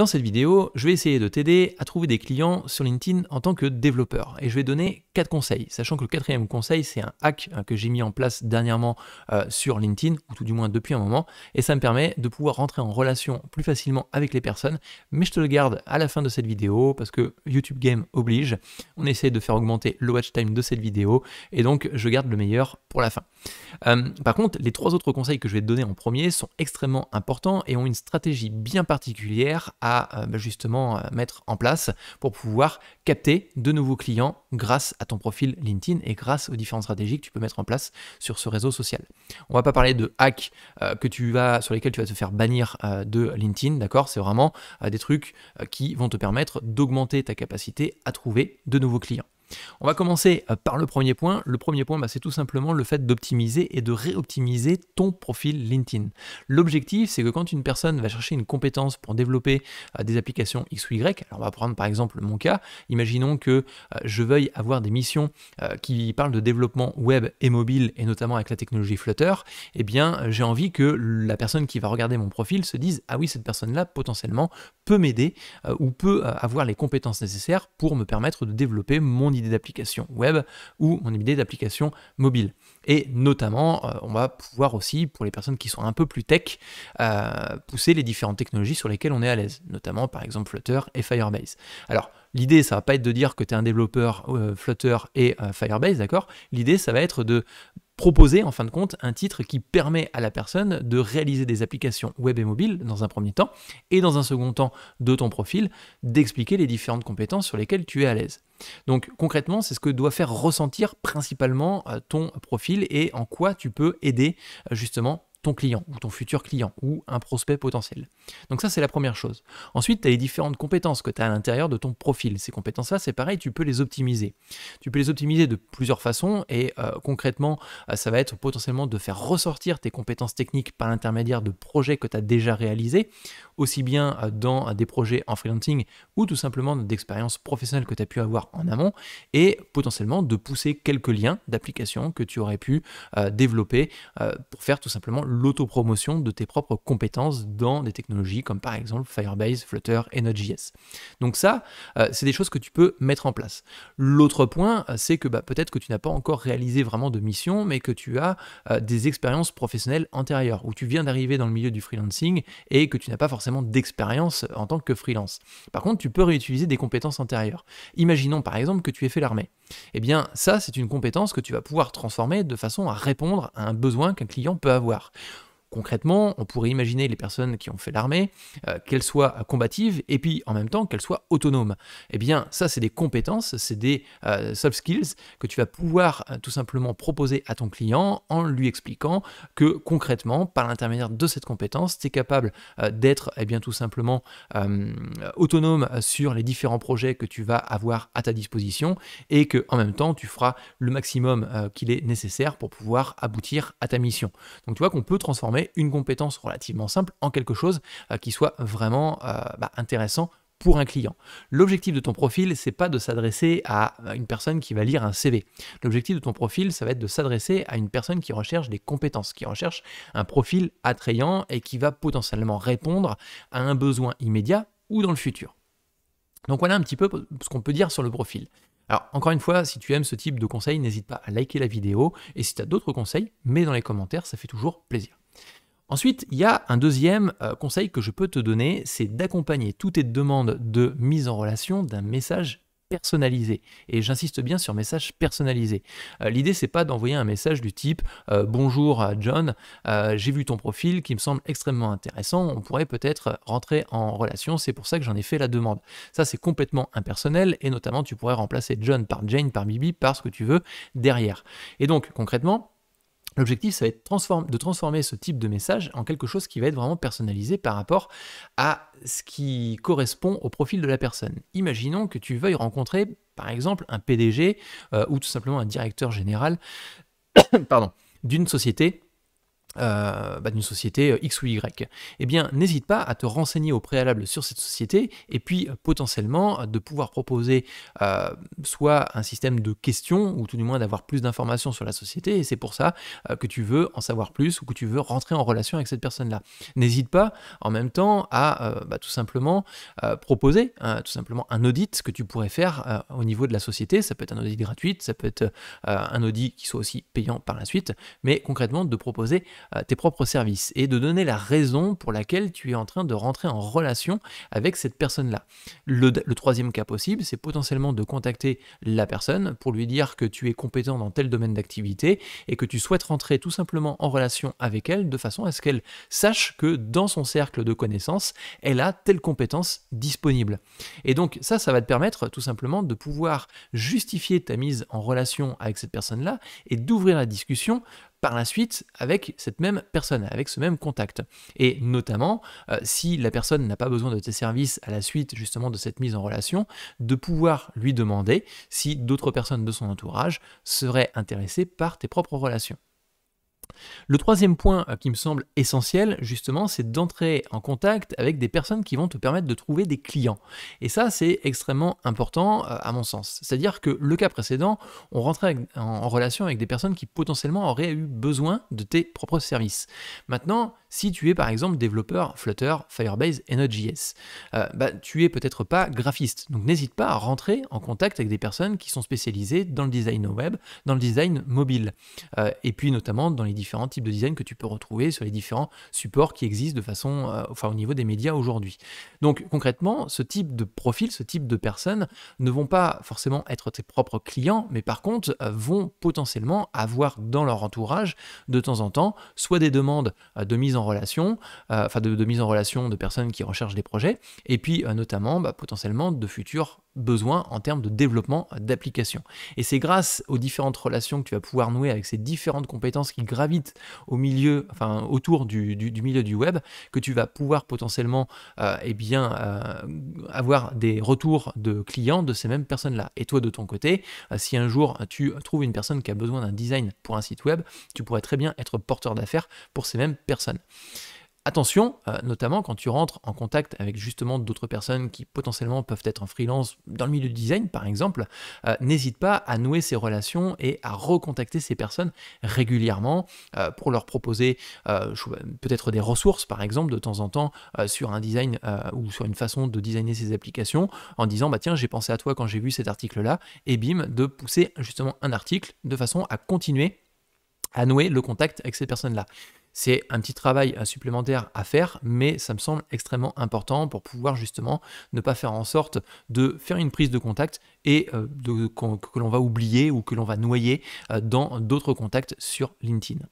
Dans cette vidéo, je vais essayer de t'aider à trouver des clients sur LinkedIn en tant que développeur et je vais donner quatre conseils, sachant que le quatrième conseil, c'est un hack hein, que j'ai mis en place dernièrement euh, sur LinkedIn, ou tout du moins depuis un moment, et ça me permet de pouvoir rentrer en relation plus facilement avec les personnes, mais je te le garde à la fin de cette vidéo parce que YouTube Game oblige, on essaie de faire augmenter le watch time de cette vidéo, et donc je garde le meilleur pour la fin. Euh, par contre, les trois autres conseils que je vais te donner en premier sont extrêmement importants et ont une stratégie bien particulière à à euh, bah, justement euh, mettre en place pour pouvoir capter de nouveaux clients grâce à ton profil LinkedIn et grâce aux différentes stratégies que tu peux mettre en place sur ce réseau social. On va pas parler de hacks euh, que tu vas, sur lesquels tu vas te faire bannir de LinkedIn, d'accord C'est vraiment des trucs qui vont te permettre d'augmenter ta capacité à trouver de nouveaux clients. On va commencer euh, par le premier point. Le premier point, bah, c'est tout simplement le fait d'optimiser et de réoptimiser ton profil LinkedIn. L'objectif, c'est que quand une personne va chercher une compétence pour développer euh, des applications X ou Y, alors on va prendre par exemple mon cas, imaginons que euh, je veuille avoir des missions qui parlent de développement web et mobile, et notamment avec la technologie Flutter, eh bien j'ai envie que la personne qui va regarder mon profil se dise, ah oui, cette personne-là potentiellement peut m'aider ou peut avoir les compétences nécessaires pour me permettre de développer mon d'application web ou mon idée d'application mobile. Et notamment, euh, on va pouvoir aussi, pour les personnes qui sont un peu plus tech, euh, pousser les différentes technologies sur lesquelles on est à l'aise, notamment par exemple Flutter et Firebase. Alors, l'idée, ça va pas être de dire que tu es un développeur euh, Flutter et Firebase, d'accord L'idée, ça va être de proposer en fin de compte un titre qui permet à la personne de réaliser des applications web et mobiles dans un premier temps et dans un second temps de ton profil d'expliquer les différentes compétences sur lesquelles tu es à l'aise. Donc concrètement, c'est ce que doit faire ressentir principalement euh, ton profil et en quoi tu peux aider euh, justement ton client ou ton futur client ou un prospect potentiel. Donc ça c'est la première chose. Ensuite, tu as les différentes compétences que tu as à l'intérieur de ton profil. Ces compétences-là, c'est pareil, tu peux les optimiser. Tu peux les optimiser de plusieurs façons et euh, concrètement, euh, ça va être potentiellement de faire ressortir tes compétences techniques par l'intermédiaire de projets que tu as déjà réalisés, aussi bien euh, dans des projets en freelancing ou tout simplement d'expériences professionnelles que tu as pu avoir en amont et potentiellement de pousser quelques liens d'applications que tu aurais pu développer pour faire tout simplement l'autopromotion de tes propres compétences dans des technologies comme par exemple Firebase, Flutter et Node.js. Donc ça, euh, c'est des choses que tu peux mettre en place. L'autre point, euh, c'est que bah, peut-être que tu n'as pas encore réalisé vraiment de mission, mais que tu as euh, des expériences professionnelles antérieures, où tu viens d'arriver dans le milieu du freelancing et que tu n'as pas forcément d'expérience en tant que freelance. Par contre, tu peux réutiliser des compétences antérieures. Imaginons par exemple que tu aies fait l'armée. Eh bien, ça, c'est une compétence que tu vas pouvoir transformer de façon à répondre à un besoin qu'un client peut avoir. Concrètement, on pourrait imaginer les personnes qui ont fait l'armée, euh, qu'elles soient combatives et puis en même temps qu'elles soient autonomes. Eh bien, ça, c'est des compétences, c'est des euh, soft skills que tu vas pouvoir euh, tout simplement proposer à ton client en lui expliquant que concrètement, par l'intermédiaire de cette compétence, tu es capable d'être et eh bien tout simplement autonome sur les différents projets que tu vas avoir à ta disposition et que en même temps, tu feras le maximum qu'il est nécessaire pour pouvoir aboutir à ta mission. Donc tu vois qu'on peut transformer une compétence relativement simple en quelque chose euh, qui soit vraiment euh, bah, intéressant pour un client. L'objectif de ton profil, c'est pas de s'adresser à euh, une personne qui va lire un CV. L'objectif de ton profil, ça va être de s'adresser à une personne qui recherche des compétences, qui recherche un profil attrayant et qui va potentiellement répondre à un besoin immédiat ou dans le futur. Donc voilà un petit peu ce qu'on peut dire sur le profil. Alors encore une fois, si tu aimes ce type de conseils, n'hésite pas à liker la vidéo et si tu as d'autres conseils, mets dans les commentaires, ça fait toujours plaisir. Ensuite, il y a un deuxième euh, conseil que je peux te donner, c'est d'accompagner toutes tes demandes de mise en relation d'un message personnalisé. Et j'insiste bien sur message personnalisé. Euh, l'idée, c'est pas d'envoyer un message du type euh, Bonjour John, j'ai vu ton profil qui me semble extrêmement intéressant, on pourrait peut-être rentrer en relation, c'est pour ça que j'en ai fait la demande. Ça, c'est complètement impersonnel et notamment, tu pourrais remplacer John par Jane, par Bibi, par ce que tu veux derrière. Et donc, concrètement, L'objectif, ça va être de transformer ce type de message en quelque chose qui va être vraiment personnalisé par rapport à ce qui correspond au profil de la personne. Imaginons que tu veuilles rencontrer, par exemple, un PDG euh, ou tout simplement un directeur général d'une société euh, bah, d'une société euh, X ou Y, eh bien n'hésite pas à te renseigner au préalable sur cette société et puis euh, potentiellement de pouvoir proposer soit un système de questions ou tout du moins d'avoir plus d'informations sur la société et c'est pour ça que tu veux en savoir plus ou que tu veux rentrer en relation avec cette personne-là. N'hésite pas en même temps à bah, tout simplement proposer hein, tout simplement un audit que tu pourrais faire au niveau de la société. Ça peut être un audit gratuit, ça peut être un audit qui soit aussi payant par la suite, mais concrètement de proposer euh, tes propres services et de donner la raison pour laquelle tu es en train de rentrer en relation avec cette personne-là. Le, troisième cas possible, c'est potentiellement de contacter la personne pour lui dire que tu es compétent dans tel domaine d'activité et que tu souhaites rentrer tout simplement en relation avec elle de façon à ce qu'elle sache que dans son cercle de connaissances, elle a telle compétence disponible. Et donc ça, ça va te permettre tout simplement de pouvoir justifier ta mise en relation avec cette personne-là et d'ouvrir la discussion par la suite avec cette même personne, avec ce même contact. Et notamment, euh, si la personne n'a pas besoin de tes services à la suite justement de cette mise en relation, de pouvoir lui demander si d'autres personnes de son entourage seraient intéressées par tes propres relations. Le troisième point euh, qui me semble essentiel, justement, c'est d'entrer en contact avec des personnes qui vont te permettre de trouver des clients. Et ça, c'est extrêmement important euh, à mon sens. C'est-à-dire que le cas précédent, on rentrait en relation avec des personnes qui potentiellement auraient eu besoin de tes propres services. Maintenant, si tu es par exemple développeur Flutter, Firebase et Node.js. Euh, bah, tu es peut-être pas graphiste, donc n'hésite pas à rentrer en contact avec des personnes qui sont spécialisées dans le design web, dans le design mobile, euh, et puis notamment dans les différents types de design que tu peux retrouver sur les différents supports qui existent de façon, euh, enfin au niveau des médias aujourd'hui. Donc concrètement, ce type de profil, ce type de personnes ne vont pas forcément être tes propres clients, mais par contre vont potentiellement avoir dans leur entourage de temps en temps soit des demandes de mise en relation, euh, enfin de, mise en relation de personnes qui recherchent des projets, et puis euh, notamment bah, potentiellement de futurs besoin en termes de développement d'applications Et c'est grâce aux différentes relations que tu vas pouvoir nouer avec ces différentes compétences qui gravitent au milieu, enfin autour du, milieu du web, que tu vas pouvoir potentiellement euh, eh bien, euh, avoir des retours de clients de ces mêmes personnes-là. Et toi de ton côté, euh, si un jour tu trouves une personne qui a besoin d'un design pour un site web, tu pourrais très bien être porteur d'affaires pour ces mêmes personnes. Attention, euh, notamment quand tu rentres en contact avec justement d'autres personnes qui potentiellement peuvent être en freelance dans le milieu du design par exemple, euh, n'hésite pas à nouer ces relations et à recontacter ces personnes régulièrement euh, pour leur proposer peut-être des ressources par exemple de temps en temps sur un design ou sur une façon de designer ces applications en disant bah tiens j'ai pensé à toi quand j'ai vu cet article là et bim de pousser justement un article de façon à continuer à nouer le contact avec ces personnes-là. C'est un petit travail euh, supplémentaire à faire, mais ça me semble extrêmement important pour pouvoir justement ne pas faire en sorte de faire une prise de contact et euh, que, l'on va oublier ou que l'on va noyer euh, dans d'autres contacts sur LinkedIn.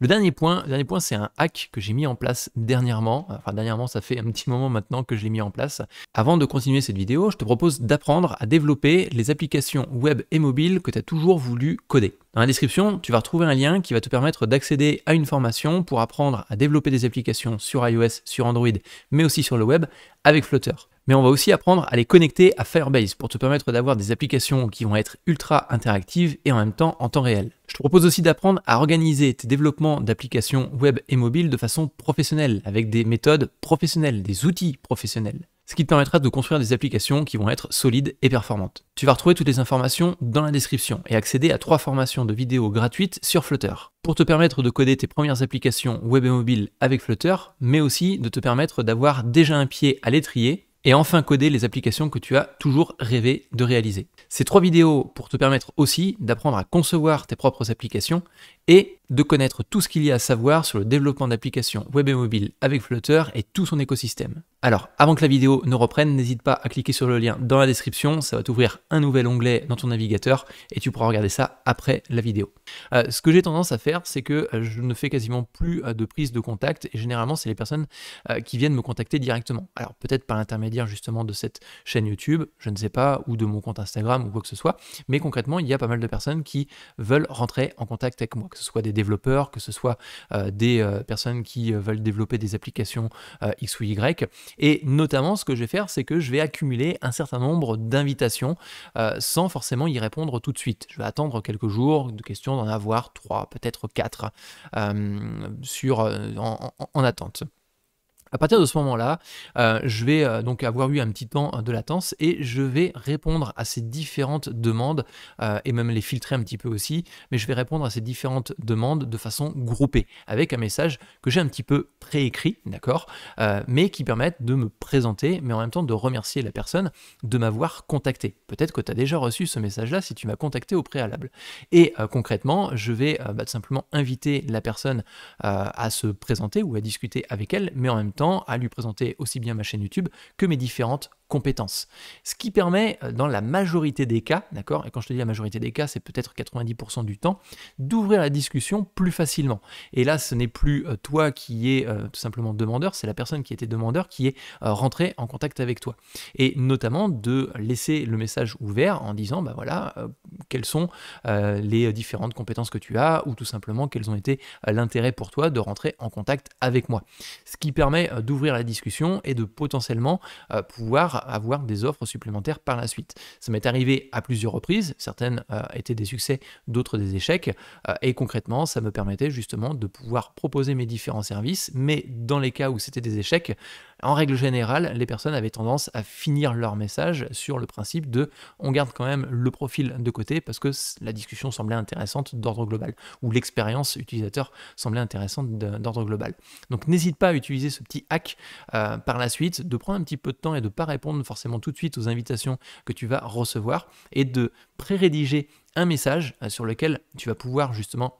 Le dernier point, dernier point c'est un hack que j'ai mis en place dernièrement. Enfin, dernièrement, ça fait un petit moment maintenant que je l'ai mis en place. Avant de continuer cette vidéo, je te propose d'apprendre à développer les applications web et mobile que tu as toujours voulu coder. Dans la description, tu vas retrouver un lien qui va te permettre d'accéder à une formation pour apprendre à développer des applications sur iOS, sur Android, mais aussi sur le web avec Flutter mais on va aussi apprendre à les connecter à Firebase pour te permettre d'avoir des applications qui vont être ultra interactives et en même temps en temps réel. Je te propose aussi d'apprendre à organiser tes développements d'applications web et mobile de façon professionnelle, avec des méthodes professionnelles, des outils professionnels ce qui te permettra de construire des applications qui vont être solides et performantes. Tu vas retrouver toutes les informations dans la description et accéder à trois formations de vidéos gratuites sur Flutter. Pour te permettre de coder tes premières applications web et mobile avec Flutter, mais aussi de te permettre d'avoir déjà un pied à l'étrier et enfin coder les applications que tu as toujours rêvé de réaliser. Ces trois vidéos pour te permettre aussi d'apprendre à concevoir tes propres applications et de connaître tout ce qu'il y a à savoir sur le développement d'applications web et mobile avec Flutter et tout son écosystème. Alors, avant que la vidéo ne reprenne, n'hésite pas à cliquer sur le lien dans la description, ça va t'ouvrir un nouvel onglet dans ton navigateur et tu pourras regarder ça après la vidéo. Euh, ce que j'ai tendance à faire, c'est que euh, je ne fais quasiment plus euh, de prise de contact et généralement, c'est les personnes qui viennent me contacter directement. Alors, peut-être par l'intermédiaire justement de cette chaîne YouTube, je ne sais pas, ou de mon compte Instagram ou quoi que ce soit, mais concrètement, il y a pas mal de personnes qui veulent rentrer en contact avec moi que ce soit des développeurs, que ce soit euh, des euh, personnes qui euh, veulent développer des applications X ou Y. Et notamment, ce que je vais faire, c'est que je vais accumuler un certain nombre d'invitations sans forcément y répondre tout de suite. Je vais attendre quelques jours de questions, d'en avoir trois, peut-être quatre en attente. À partir de ce moment-là, euh, je vais euh, donc avoir eu un petit temps de latence et je vais répondre à ces différentes demandes euh, et même les filtrer un petit peu aussi, mais je vais répondre à ces différentes demandes de façon groupée avec un message que j'ai un petit peu préécrit, d'accord, mais qui permettent de me présenter, mais en même temps de remercier la personne de m'avoir contacté. Peut-être que tu as déjà reçu ce message-là si tu m'as contacté au préalable. Et concrètement, je vais bah, simplement inviter la personne à se présenter ou à discuter avec elle, mais en même temps à lui présenter aussi bien ma chaîne YouTube que mes différentes compétences. Ce qui permet, euh, dans la majorité des cas, d'accord, et quand je te dis la majorité des cas, c'est peut-être 90% du temps, d'ouvrir la discussion plus facilement. Et là, ce n'est plus euh, toi qui es euh, tout simplement demandeur, c'est la personne qui était demandeur qui est rentrée en contact avec toi. Et notamment de laisser le message ouvert en disant, ben voilà, quelles sont les différentes compétences que tu as, ou tout simplement quels ont été l'intérêt pour toi de rentrer en contact avec moi. Ce qui permet d'ouvrir la discussion et de potentiellement pouvoir avoir des offres supplémentaires par la suite. Ça m'est arrivé à plusieurs reprises, certaines euh, étaient des succès, d'autres des échecs, euh, et concrètement, ça me permettait justement de pouvoir proposer mes différents services, mais dans les cas où c'était des échecs, en règle générale, les personnes avaient tendance à finir leur message sur le principe de on garde quand même le profil de côté parce que la discussion semblait intéressante d'ordre global, ou l'expérience utilisateur semblait intéressante d'ordre global. Donc n'hésite pas à utiliser ce petit hack euh, par la suite, de prendre un petit peu de temps et de ne pas répondre forcément tout de suite aux invitations que tu vas recevoir et de pré-rédiger un message euh, sur lequel tu vas pouvoir justement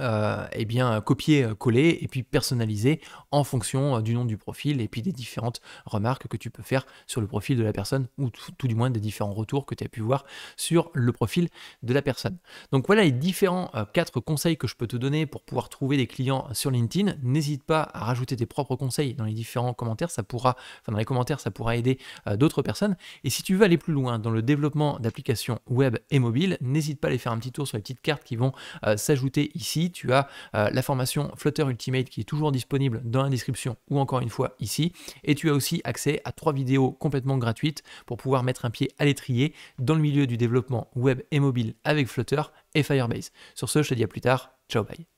euh, eh bien copier, euh, coller et puis personnaliser en fonction euh, du nom du profil et puis des différentes remarques que tu peux faire sur le profil de la personne ou tout, du moins des différents retours que tu as pu voir sur le profil de la personne. Donc voilà les différents quatre conseils que je peux te donner pour pouvoir trouver des clients sur LinkedIn. N'hésite pas à rajouter tes propres conseils dans les différents commentaires, ça pourra dans les commentaires, ça pourra aider d'autres personnes et si tu veux aller plus loin dans le développement d'applications web et mobile, n'hésite pas à aller faire un petit tour sur les petites cartes qui vont s'ajouter ici tu as euh, la formation Flutter Ultimate qui est toujours disponible dans la description ou encore une fois ici. Et tu as aussi accès à trois vidéos complètement gratuites pour pouvoir mettre un pied à l'étrier dans le milieu du développement web et mobile avec Flutter et Firebase. Sur ce, je te dis à plus tard. Ciao, bye.